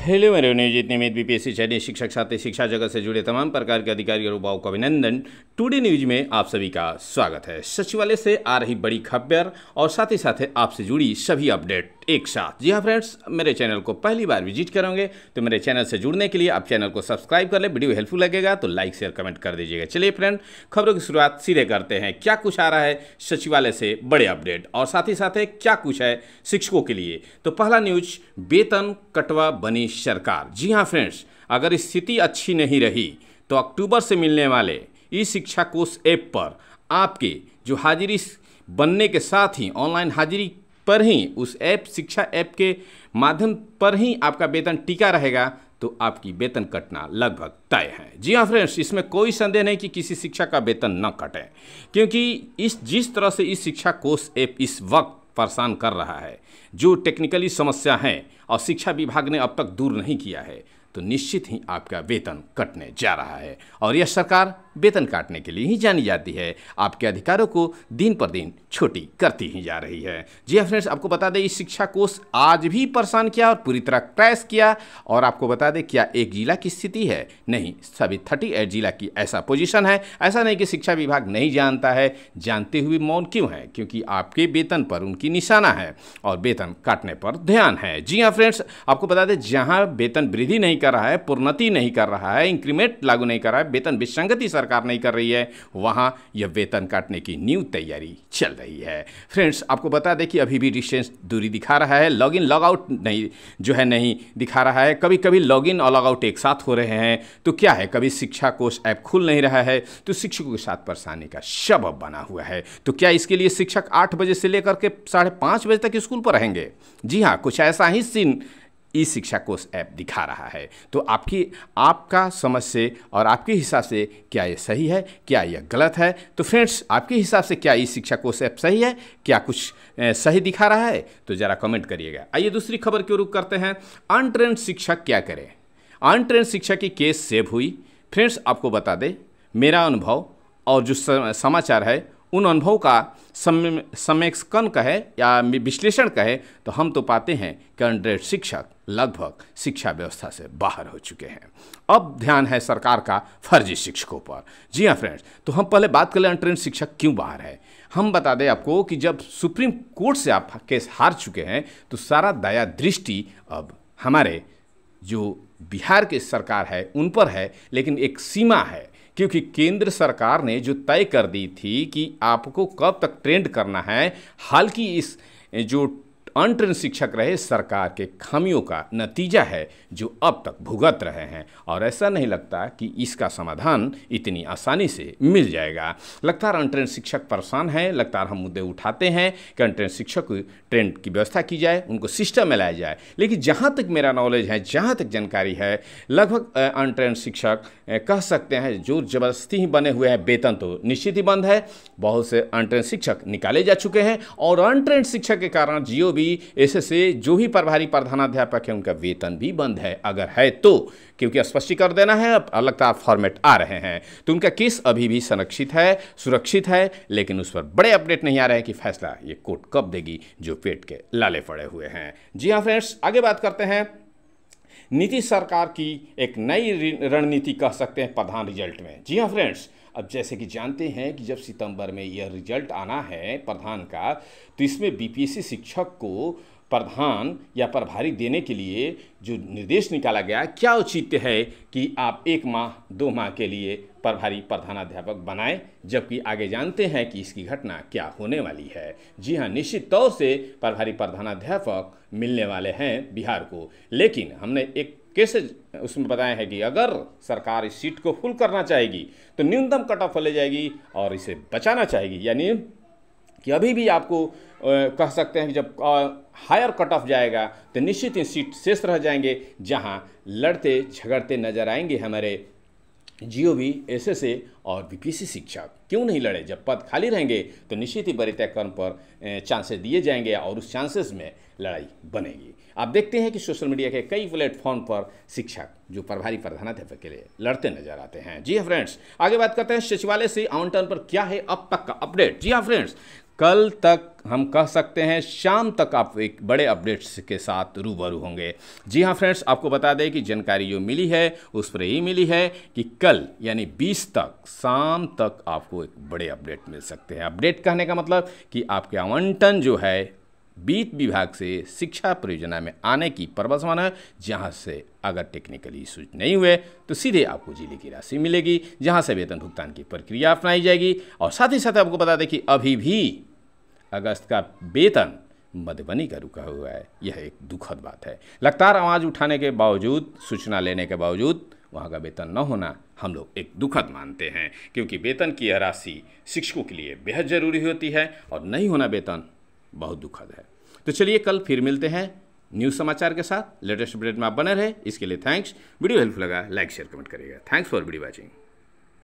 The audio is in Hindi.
हेलो मेरे न्यूज में बी पी एस सी चयनित शिक्षक साथी शिक्षा जगत से जुड़े तमाम प्रकार के अधिकारी और उपाओं का अभिनंदन टुडे न्यूज में आप सभी का स्वागत है सचिवालय से आ रही बड़ी खबर और साथ ही साथ आपसे जुड़ी सभी अपडेट एक साथ जी हाँ फ्रेंड्स मेरे चैनल को पहली बार विजिट करोगे तो मेरे चैनल से जुड़ने के लिए आप चैनल को सब्सक्राइब कर ले वीडियो हेल्पफुल लगेगा तो लाइक शेयर कमेंट कर दीजिएगा चलिए फ्रेंड खबरों की शुरुआत सीधे करते हैं क्या कुछ आ रहा है सचिवालय से बड़े अपडेट और साथ ही साथ क्या कुछ है शिक्षकों के लिए तो पहला न्यूज वेतन कटवा बनी सरकार जी हाँ फ्रेंड्स अगर स्थिति अच्छी नहीं रही तो अक्टूबर से मिलने वाले ई शिक्षा कोष ऐप पर आपके जो हाजिरी बनने के साथ ही ऑनलाइन हाजिरी पर ही उस ऐप शिक्षा ऐप के माध्यम पर ही आपका वेतन टिका रहेगा तो आपकी वेतन कटना लगभग तय है जी हाँ फ्रेंड्स इसमें कोई संदेह नहीं कि किसी शिक्षा का वेतन न कटे क्योंकि इस जिस तरह से इस शिक्षा कोर्स ऐप इस वक्त परेशान कर रहा है जो टेक्निकली समस्या है और शिक्षा विभाग ने अब तक दूर नहीं किया है तो निश्चित ही आपका वेतन कटने जा रहा है और यह सरकार वेतन काटने के लिए ही जानी जाती है आपके अधिकारों को दिन पर दिन छोटी करती ही जा रही है जी हाँ फ्रेंड्स आपको बता दें इस शिक्षा कोष आज भी परेशान किया और पूरी तरह क्रैश किया और आपको बता दें क्या एक जिला की स्थिति है नहीं सभी थर्टी एट जिला की ऐसा पोजिशन है ऐसा नहीं कि शिक्षा विभाग नहीं जानता है जानते हुए मौन क्यों है क्योंकि आपके वेतन पर उनकी निशाना है और वेतन काटने पर ध्यान है जी हाँ फ्रेंड्स आपको बता दें जहाँ वेतन वृद्धि नहीं कर रहा है पूर्णति नहीं कर रहा है इंक्रीमेंट लागू नहीं कर रहा है वेतन विसंगति सर सरकार नहीं कर रही है वहाँ यह वेतन काटने की न्यू तैयारी चल रही है फ्रेंड्स आपको बता दें कि अभी भी डिस्टेंस दूरी दिखा रहा है लॉग इन लॉग आउट नहीं जो है नहीं दिखा रहा है कभी कभी लॉग इन और लॉग आउट एक साथ हो रहे हैं तो क्या है कभी शिक्षा कोष ऐप खुल नहीं रहा है तो शिक्षकों के साथ परेशानी का शब बना हुआ है तो क्या इसके लिए शिक्षक आठ बजे से लेकर के साढ़े पाँच बजे तक स्कूल पर रहेंगे जी हाँ कुछ ऐसा ही सीन ई शिक्षा कोर्स ऐप दिखा रहा है तो आपकी आपका समझ से और आपके हिसाब से क्या यह सही है क्या यह गलत है तो फ्रेंड्स आपके हिसाब से क्या ई शिक्षा कोर्स ऐप सही है क्या कुछ सही दिखा रहा है तो ज़रा कमेंट करिएगा आइए दूसरी खबर क्यों रुख करते हैं अनट्रेंड शिक्षक क्या करें अनट्रेंड शिक्षा की केस सेव हुई फ्रेंड्स आपको बता दें मेरा अनुभव और जो समाचार है उन अनुभव का समेकन कहे या विश्लेषण कहे तो हम तो पाते हैं कि अंड्रेड शिक्षक लगभग शिक्षा व्यवस्था से बाहर हो चुके हैं अब ध्यान है सरकार का फर्जी शिक्षकों पर जी हाँ फ्रेंड्स तो हम पहले बात कर लें अनट्रेन शिक्षक क्यों बाहर है हम बता दें आपको कि जब सुप्रीम कोर्ट से आप केस हार चुके हैं तो सारा दया दृष्टि अब हमारे जो बिहार के सरकार है उन पर है लेकिन एक सीमा है क्योंकि केंद्र सरकार ने जो तय कर दी थी कि आपको कब तक ट्रेंड करना है हाल की इस जो अनट्रेन शिक्षक रहे सरकार के खामियों का नतीजा है जो अब तक भुगत रहे हैं और ऐसा नहीं लगता कि इसका समाधान इतनी आसानी से मिल जाएगा लगातार अनट्रेन शिक्षक परेशान हैं लगातार हम मुद्दे उठाते हैं कि अनट्रेन शिक्षक ट्रेन की व्यवस्था की जाए उनको सिस्टम में लाया जाए लेकिन जहाँ तक मेरा नॉलेज है जहाँ तक जानकारी है लगभग अनट्रेन शिक्षक कह सकते हैं जो जबरदस्ती ही बने हुए हैं वेतन तो निश्चित ही बंद है बहुत से अनट्रेन शिक्षक निकाले जा चुके हैं और अनट्रेन शिक्षक के कारण जियो भी हुई इससे जो ही प्रभारी प्रधानाध्यापक है उनका वेतन भी बंद है अगर है तो क्योंकि स्पष्टीकरण देना है अब लगता फॉर्मेट आ रहे हैं तो उनका केस अभी भी संरक्षित है सुरक्षित है लेकिन उस पर बड़े अपडेट नहीं आ रहे हैं कि फैसला ये कोर्ट कब देगी जो पेट के लाले पड़े हुए हैं जी हाँ फ्रेंड्स आगे बात करते हैं नीतीश सरकार की एक नई रणनीति कह सकते हैं प्रधान रिजल्ट में जी हाँ फ्रेंड्स अब जैसे कि जानते हैं कि जब सितंबर में यह रिजल्ट आना है प्रधान का तो इसमें बीपीएससी शिक्षक को प्रधान या प्रभारी देने के लिए जो निर्देश निकाला गया क्या उचित है कि आप एक माह दो माह के लिए प्रभारी प्रधानाध्यापक बनाए जबकि आगे जानते हैं कि इसकी घटना क्या होने वाली है जी हाँ निश्चित तौर से प्रभारी प्रधानाध्यापक मिलने वाले हैं बिहार को लेकिन हमने एक कैसे उसमें बताया है कि अगर सरकार इस सीट को फुल करना चाहेगी तो न्यूनतम कट ऑफ ले जाएगी और इसे बचाना चाहेगी यानी कि अभी भी आपको कह सकते हैं कि जब हायर कट ऑफ जाएगा तो निश्चित ही सीट शेष रह जाएंगे जहां लड़ते झगड़ते नजर आएंगे हमारे जीओवी एसएसए और बीपीसी शिक्षक क्यों नहीं लड़े जब पद खाली रहेंगे तो निश्चित ही परित्यकरण पर चांसेस दिए जाएंगे और उस चांसेस में लड़ाई बनेगी आप देखते हैं कि सोशल मीडिया के कई प्लेटफॉर्म पर शिक्षक जो प्रभारी प्रधानाध्यापक के लिए लड़ते नजर आते हैं जी हाँ फ्रेंड्स आगे बात करते हैं सचिवालय से आवंटन पर क्या है अब तक का अपडेट जी हाँ फ्रेंड्स कल तक हम कह सकते हैं शाम तक आप एक बड़े अपडेट्स के साथ रूबरू होंगे जी हाँ फ्रेंड्स आपको बता दें कि जानकारी जो मिली है उस पर यही मिली है कि कल यानी 20 तक शाम तक आपको एक बड़े अपडेट मिल सकते हैं अपडेट कहने का मतलब कि आपके आवंटन जो है बीत विभाग से शिक्षा परियोजना में आने की परवसमान है जहाँ से अगर टेक्निकली इशूज नहीं हुए तो सीधे आपको जिले की राशि मिलेगी जहाँ से वेतन भुगतान की प्रक्रिया अपनाई जाएगी और साथ ही साथ आपको बता दें कि अभी भी अगस्त का वेतन मधुबनी का रुका हुआ है यह एक दुखद बात है लगातार आवाज़ उठाने के बावजूद सूचना लेने के बावजूद वहाँ का वेतन न होना हम लोग एक दुखद मानते हैं क्योंकि वेतन की यह राशि शिक्षकों के लिए बेहद ज़रूरी होती है और नहीं होना वेतन बहुत दुखद है तो चलिए कल फिर मिलते हैं न्यूज़ समाचार के साथ लेटेस्ट अपडेट में आप बने रहे इसके लिए थैंक्स वीडियो हेल्प लगा लाइक शेयर कमेंट करिएगा थैंक्स फॉर वीडियो वॉचिंग